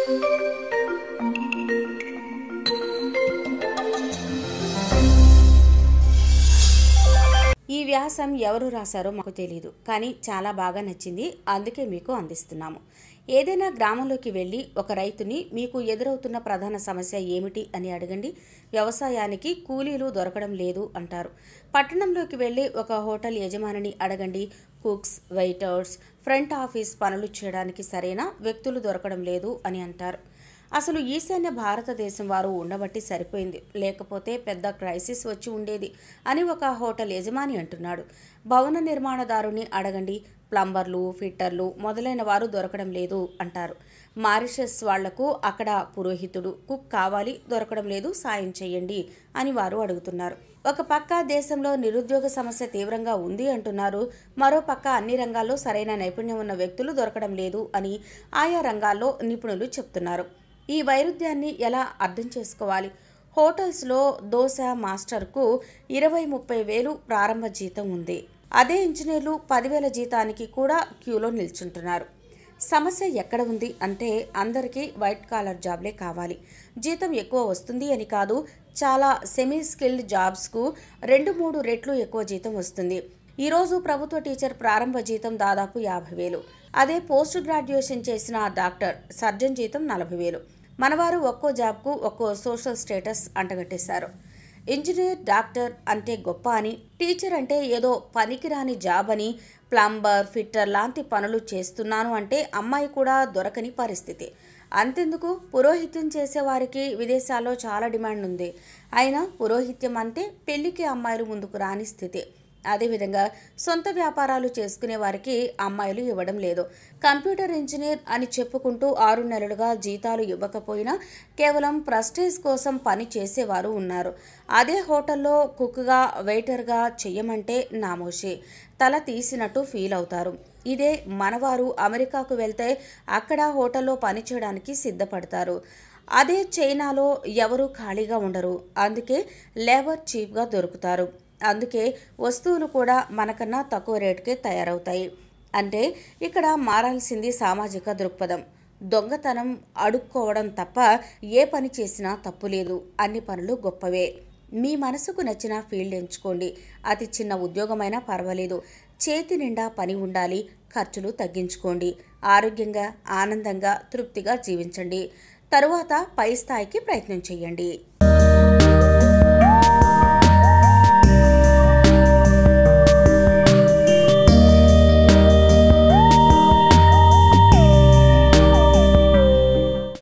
ఈ వ్యాసం ఎవరు రాశారో మాకు తెలియదు కానీ చాలా బాగా నచ్చింది అందుకే మీకు అందిస్తున్నాము ఏదైనా గ్రామంలోకి వెళ్ళి ఒక రైతుని మీకు ఎదురవుతున్న ప్రధాన సమస్య ఏమిటి అని అడగండి వ్యవసాయానికి కూలీలు దొరకడం లేదు అంటారు పట్టణంలోకి వెళ్ళి ఒక హోటల్ యజమానిని అడగండి కుక్స్ వెయిటర్స్ ఫ్రంట్ ఆఫీస్ పనులు చేయడానికి సరైన వ్యక్తులు దొరకడం లేదు అని అంటారు అసలు ఈశాన్య భారతదేశం వారు ఉండబట్టి సరిపోయింది లేకపోతే పెద్ద క్రైసిస్ వచ్చి ఉండేది అని ఒక హోటల్ యజమాని అంటున్నాడు భవన నిర్మాణదారుని అడగండి ప్లంబర్లు ఫిట్టర్లు మొదలైన వారు దొరకడం లేదు అంటారు మారిషస్ వాళ్లకు అక్కడ పురోహితుడు కుక్ కావాలి దొరకడం లేదు సాయం చేయండి అని వారు అడుగుతున్నారు ఒక పక్క దేశంలో నిరుద్యోగ సమస్య తీవ్రంగా ఉంది అంటున్నారు మరో పక్క అన్ని రంగాల్లో సరైన నైపుణ్యం ఉన్న వ్యక్తులు దొరకడం లేదు అని ఆయా రంగాల్లో నిపుణులు చెప్తున్నారు ఈ వైరుధ్యాన్ని ఎలా అర్థం చేసుకోవాలి హోటల్స్లో దోశ మాస్టర్కు ఇరవై ముప్పై వేలు ప్రారంభ జీతం ఉంది అదే ఇంజనీర్లు పదివేల జీతానికి కూడా క్యూలో నిల్చుంటున్నారు సమస్య ఎక్కడ ఉంది అంటే అందరికీ వైట్ కాలర్ జాబ్లే కావాలి జీతం ఎక్కువ వస్తుంది అని కాదు చాలా సెమీ స్కిల్డ్ జాబ్స్కు రెండు మూడు రెట్లు ఎక్కువ జీతం వస్తుంది ఈరోజు ప్రభుత్వ టీచర్ ప్రారంభ జీతం దాదాపు యాభై వేలు అదే పోస్ట్ గ్రాడ్యుయేషన్ చేసిన డాక్టర్ సర్జన్ జీతం నలభై వేలు మనవారు ఒక్కో జాబ్కు ఒక్కో సోషల్ స్టేటస్ అంటగట్టేశారు ఇంజనీర్ డాక్టర్ అంటే గొప్ప అని టీచర్ అంటే ఏదో పనికిరాని జాబ్ అని ప్లంబర్ ఫిట్టర్ లాంటి పనులు చేస్తున్నాను అంటే అమ్మాయి కూడా దొరకని పరిస్థితి అంతెందుకు పురోహిత్యం చేసేవారికి విదేశాల్లో చాలా డిమాండ్ ఉంది అయినా పురోహిత్యం అంటే పెళ్లికి అమ్మాయిలు ముందుకు రాని స్థితి అదేవిధంగా సొంత వ్యాపారాలు చేసుకునే వారికి అమ్మాయిలు ఇవ్వడం లేదు కంప్యూటర్ ఇంజనీర్ అని చెప్పుకుంటూ ఆరు నెలలుగా జీతాలు ఇవ్వకపోయినా కేవలం ప్రస్టేజ్ కోసం పని చేసేవారు ఉన్నారు అదే హోటల్లో కుక్గా వెయిటర్గా చెయ్యమంటే నామోషి తల తీసినట్టు ఫీల్ అవుతారు ఇదే మనవారు అమెరికాకు వెళ్తే అక్కడ హోటల్లో పనిచేయడానికి సిద్ధపడతారు అదే చైనాలో ఎవరూ ఖాళీగా ఉండరు అందుకే లేబర్ చీప్గా దొరుకుతారు అందుకే వస్తువులు కూడా మనకన్నా తక్కువ రేటుకే తయారవుతాయి అంటే ఇక్కడ మారాల్సింది సామాజిక దృక్పథం దొంగతనం అడుక్కోవడం తప్ప ఏ పని చేసినా తప్పు లేదు అన్ని పనులు గొప్పవే మీ మనసుకు నచ్చిన ఫీల్డ్ ఎంచుకోండి అతి చిన్న ఉద్యోగమైనా పర్వాలేదు చేతి నిండా పని ఉండాలి ఖర్చులు తగ్గించుకోండి ఆరోగ్యంగా ఆనందంగా తృప్తిగా జీవించండి తరువాత పై స్థాయికి ప్రయత్నం చేయండి